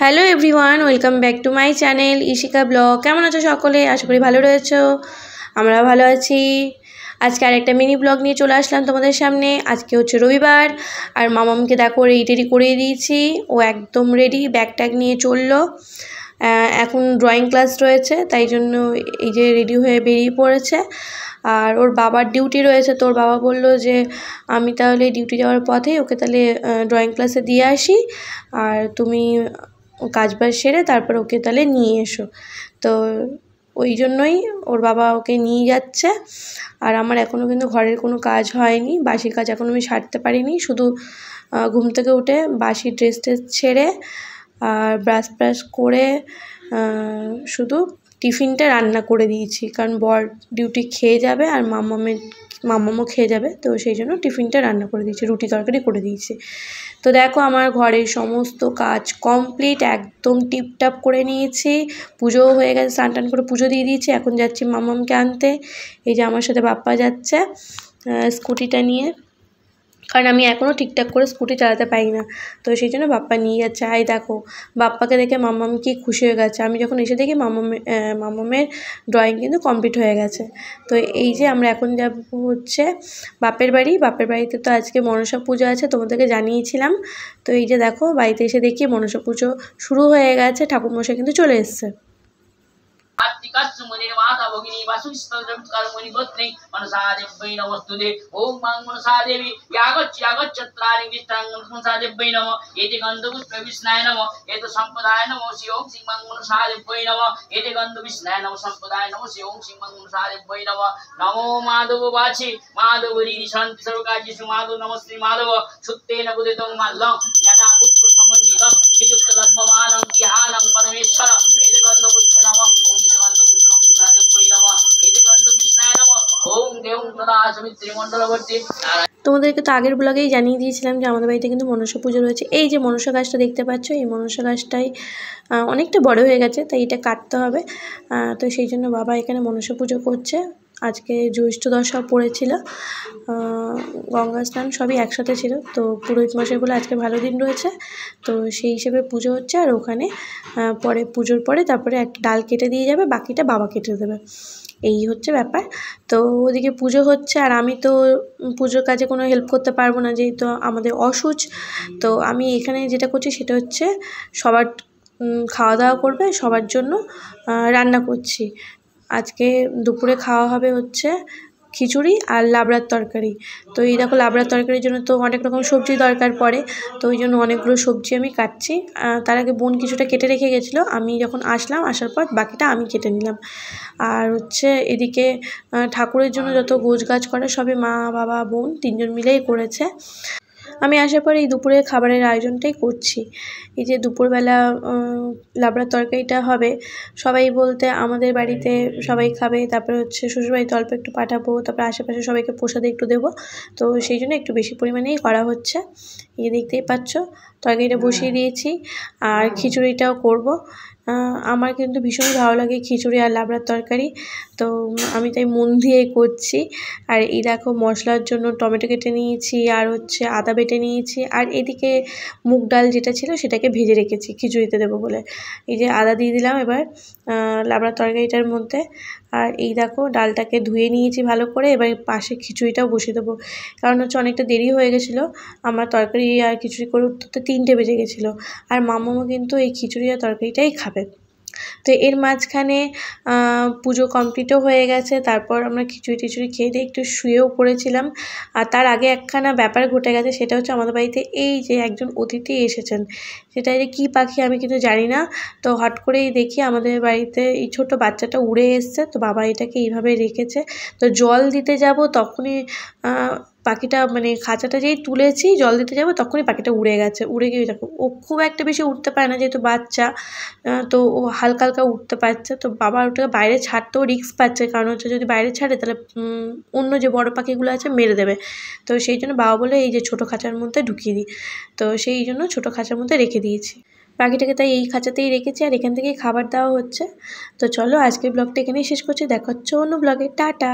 hello everyone welcome back to my channel Ishika blog কেমন আছো সকলে আশা করি ভালো রয়েছো আমরা ভালো আছি আজকে আরেকটা মিনি ব্লগ নিয়ে চলে আসলাম তোমাদের সামনে আজকে হচ্ছে রবিবার আর মামামকে দেখো রেডি টেডি করে দিয়েছি ও একদম রেডি ব্যাগ ট্যাগ নিয়ে চললো এখন ড্রয়িং ক্লাস রয়েছে তাই জন্য এই যে রেডি হয়ে বেরিয়ে পড়েছে আর ওর বাবার ডিউটি রয়েছে তোর বাবা বলল যে আমি তাহলে ডিউটি যাওয়ার পথে ওকে তাহলে ড্রয়িং ক্লাসে দিয়ে আসি আর তুমি কাজ বাজ সেরে তারপর ওকে তাহলে নিয়ে এসো তো ওই জন্যই ওর বাবা ওকে নিয়ে যাচ্ছে আর আমার এখনও কিন্তু ঘরের কোনো কাজ হয়নি বাসির কাজ এখনও আমি সারতে পারিনি শুধু ঘুম থেকে উঠে বাসি ড্রেস ট্রেস ছেড়ে আর ব্রাশ ব্রাশ করে শুধু টিফিনটা রান্না করে দিয়েছি কারণ বর ডিউটি খেয়ে যাবে আর মামামের মামামও খেয়ে যাবে তো সেই জন্য টিফিনটা রান্না করে দিয়েছি রুটি তরকারি করে দিয়েছি তো দেখো আমার ঘরে সমস্ত কাজ কমপ্লিট একদম টিপটাপ করে নিয়েছি পুজোও হয়ে গেছে স্নান টান করে পুজো দিয়ে দিয়েছি এখন যাচ্ছি মামামকে আনতে এই যে আমার সাথে বাপ্পা যাচ্ছে স্কুটিটা নিয়ে কারণ আমি এখনও ঠিকঠাক করে স্কুটি চালাতে পারি না তো সেই জন্য বাপ্পা নিয়ে যাচ্ছে আই দেখো বাপ্পাকে দেখে মাম্মাম কি খুশি হয়ে গেছে আমি যখন এসে দেখি মামামের মামামের ড্রয়িং কিন্তু কমপ্লিট হয়ে গেছে তো এই যে আমরা এখন যাব হচ্ছে বাপের বাড়ি বাপের বাড়িতে তো আজকে মনসা পুজো আছে তোমাদেরকে জানিয়েছিলাম তো এই যে দেখো বাড়িতে এসে দেখি মনসা পুজো শুরু হয়ে গেছে ঠাকুরমশাই কিন্তু চলে এসছে कस्मुनिर्वातावगिनी वसुस्तद्रवित्कर्मुनि गोत्रे मनसादेव्यै नमस्तुते ओम मां मनसादेवी एते श्री ॐ सिंह मां मनसादेव्यै नमः एते श्री सिंह मां नमो माधव वाचि माधव रीरि नमस्ते माधव सुत्तेन बुदितं मल्लं यदा তোমাদেরকে তো আগের ব্লগেই জানিয়ে দিয়েছিলাম যে আমাদের বাড়িতে কিন্তু মনসা পুজো রয়েছে এই যে মনসা গাছটা দেখতে পাচ্ছ এই মনসা গাছটাই অনেকটা বড় হয়ে গেছে তাই এটা কাটতে হবে তো সেই জন্য বাবা এখানে মনসা পুজো করছে আজকে জ্যৈষ্ঠ দশা পড়েছিল গঙ্গা স্নান সবই একসাথে ছিল তো পুরোহিত মাসের বলে আজকে ভালো দিন রয়েছে তো সেই হিসেবে পুজো হচ্ছে আর ওখানে পরে পুজোর পরে তারপরে একটা ডাল কেটে দিয়ে যাবে বাকিটা বাবা কেটে দেবে এই হচ্ছে ব্যাপার তো ওদিকে পুজো হচ্ছে আর আমি তো পুজোর কাজে কোনো হেল্প করতে পারবো না যেহেতু আমাদের অসুচ তো আমি এখানে যেটা করছি সেটা হচ্ছে সবার খাওয়া দাওয়া করবে সবার জন্য রান্না করছি আজকে দুপুরে খাওয়া হবে হচ্ছে খিচুড়ি আর লাবড়ার তরকারি তো এই দেখো লাবড়ার তরকারির জন্য তো অনেক রকম সবজি দরকার পড়ে তো ওই জন্য অনেকগুলো সবজি আমি কাটছি তার আগে বোন কিছুটা কেটে রেখে গেছিলো আমি যখন আসলাম আসার পর বাকিটা আমি কেটে নিলাম আর হচ্ছে এদিকে ঠাকুরের জন্য যত গোছ গাছ করে সবই মা বাবা বোন তিনজন মিলেই করেছে আমি আসার পর এই দুপুরের খাবারের আয়োজনটাই করছি এই যে দুপুরবেলা লাবড়ার তরকারিটা হবে সবাই বলতে আমাদের বাড়িতে সবাই খাবে তারপরে হচ্ছে শ্বশুরবাড়িতে অল্প একটু পাঠাবো তারপরে আশেপাশে সবাইকে প্রসাদে একটু দেবো তো সেই জন্য একটু বেশি পরিমাণেই করা হচ্ছে এই দেখতেই পাচ্ছ তরকারিটা বসিয়ে দিয়েছি আর খিচুড়িটাও করব আমার কিন্তু ভীষণ ভালো লাগে খিচুড়ি আর লাবড়ার তরকারি তো আমি তাই মন দিয়ে করছি আর এই দেখো মশলার জন্য টমেটো কেটে নিয়েছি আর হচ্ছে আদা বেটে নিয়েছি আর এদিকে মুগ ডাল যেটা ছিল সেটাকে ভেজে রেখেছি খিচুড়িতে দেবো বলে এই যে আদা দিয়ে দিলাম এবার লাবড়ার তরকারিটার মধ্যে আর এই দেখো ডালটাকে ধুয়ে নিয়েছি ভালো করে এবার পাশে খিচুড়িটাও বসে দেবো কারণ হচ্ছে অনেকটা দেরি হয়ে গেছিলো আমার তরকারি আর খিচুড়ি করে উঠতে তিনটে বেজে গেছিলো আর মামামা কিন্তু এই খিচুড়ি আর তরকারিটাই খাবে তো এর মাঝখানে পুজো কমপ্লিটও হয়ে গেছে তারপর আমরা খিচুড়ি টিচুড়ি খেয়ে দিয়ে একটু শুয়েও পড়েছিলাম আর তার আগে একখানা ব্যাপার ঘটে গেছে সেটা হচ্ছে আমাদের বাড়িতে এই যে একজন অতিথি এসেছেন সেটা যে কী পাখি আমি কিন্তু জানি না তো হট করেই দেখি আমাদের বাড়িতে এই ছোট বাচ্চাটা উড়ে এসছে তো বাবা এটাকে এইভাবে রেখেছে তো জল দিতে যাব তখনই পাখিটা মানে খাঁচাটা যেই তুলেছি জল দিতে যাবো তখনই পাখিটা উড়ে গেছে উড়ে গিয়ে দেখো ও খুব একটা বেশি উঠতে পারে না যেহেতু বাচ্চা তো ও হালকা হালকা উঠতে পারছে তো বাবা ওটাকে বাইরে ছাড়তেও রিস্ক পাচ্ছে কারণ হচ্ছে যদি বাইরে ছাড়ে তাহলে অন্য যে বড় পাখিগুলো আছে মেরে দেবে তো সেই জন্য বাবা বলে এই যে ছোটো খাঁচার মধ্যে ঢুকিয়ে দিই তো সেই জন্য ছোটো খাঁচার মধ্যে রেখে দিয়েছি পাখিটাকে তাই এই খাঁচাতেই রেখেছি আর এখান থেকেই খাবার দেওয়া হচ্ছে তো চলো আজকের ব্লগটা এখানেই শেষ করছি দেখা হচ্ছে অন্য ব্লগে টাটা